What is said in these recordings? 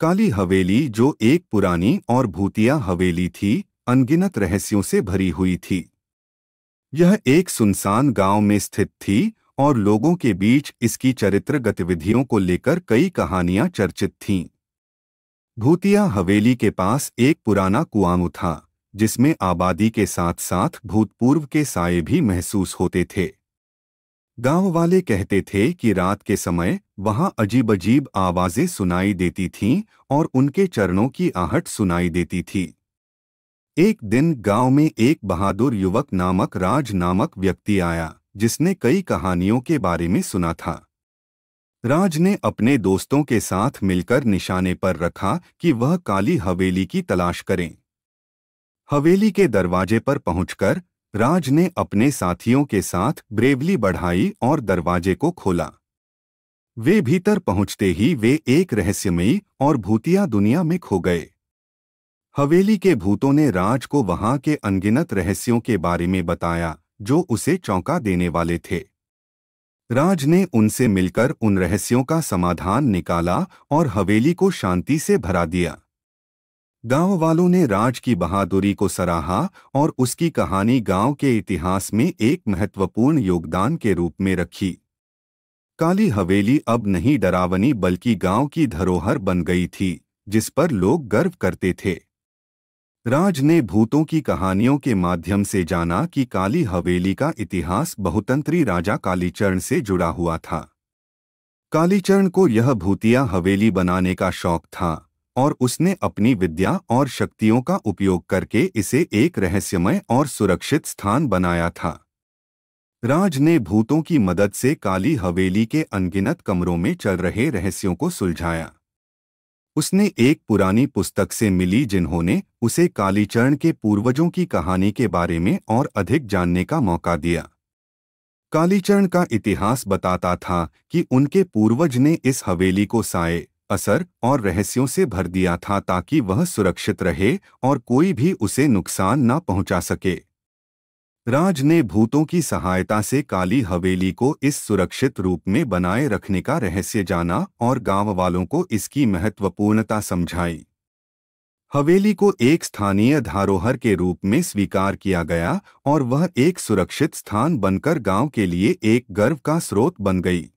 काली हवेली जो एक पुरानी और भूतिया हवेली थी अनगिनत रहस्यों से भरी हुई थी यह एक सुनसान गांव में स्थित थी और लोगों के बीच इसकी चरित्र गतिविधियों को लेकर कई कहानियां चर्चित थीं भूतिया हवेली के पास एक पुराना कुआं था जिसमें आबादी के साथ साथ भूतपूर्व के साए भी महसूस होते थे गांव वाले कहते थे कि रात के समय वहां अजीब अजीब आवाज़ें सुनाई देती थीं और उनके चरणों की आहट सुनाई देती थी एक दिन गांव में एक बहादुर युवक नामक राज नामक व्यक्ति आया जिसने कई कहानियों के बारे में सुना था राज ने अपने दोस्तों के साथ मिलकर निशाने पर रखा कि वह काली हवेली की तलाश करें हवेली के दरवाजे पर पहुंचकर राज ने अपने साथियों के साथ ब्रेवली बढ़ाई और दरवाजे को खोला वे भीतर पहुंचते ही वे एक रहस्यमयी और भूतिया दुनिया में खो गए हवेली के भूतों ने राज को वहां के अनगिनत रहस्यों के बारे में बताया जो उसे चौंका देने वाले थे राज ने उनसे मिलकर उन रहस्यों का समाधान निकाला और हवेली को शांति से भरा दिया गांव वालों ने राज की बहादुरी को सराहा और उसकी कहानी गांव के इतिहास में एक महत्वपूर्ण योगदान के रूप में रखी काली हवेली अब नहीं डरावनी बल्कि गांव की धरोहर बन गई थी जिस पर लोग गर्व करते थे राज ने भूतों की कहानियों के माध्यम से जाना कि काली हवेली का इतिहास बहुतंत्री राजा कालीचरण से जुड़ा हुआ था कालीचरण को यह भूतिया हवेली बनाने का शौक था और उसने अपनी विद्या और शक्तियों का उपयोग करके इसे एक रहस्यमय और सुरक्षित स्थान बनाया था राज ने भूतों की मदद से काली हवेली के अनगिनत कमरों में चल रहे रहस्यों को सुलझाया उसने एक पुरानी पुस्तक से मिली जिन्होंने उसे कालीचरण के पूर्वजों की कहानी के बारे में और अधिक जानने का मौका दिया कालीचरण का इतिहास बताता था कि उनके पूर्वज ने इस हवेली को साए असर और रहस्यों से भर दिया था ताकि वह सुरक्षित रहे और कोई भी उसे नुकसान न पहुंचा सके राज ने भूतों की सहायता से काली हवेली को इस सुरक्षित रूप में बनाए रखने का रहस्य जाना और गांव वालों को इसकी महत्वपूर्णता समझाई हवेली को एक स्थानीय धारोहर के रूप में स्वीकार किया गया और वह एक सुरक्षित स्थान बनकर गांव के लिए एक गर्व का स्रोत बन गई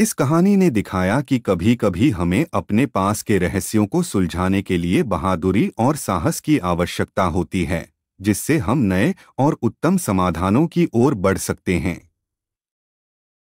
इस कहानी ने दिखाया कि कभी कभी हमें अपने पास के रहस्यों को सुलझाने के लिए बहादुरी और साहस की आवश्यकता होती है जिससे हम नए और उत्तम समाधानों की ओर बढ़ सकते हैं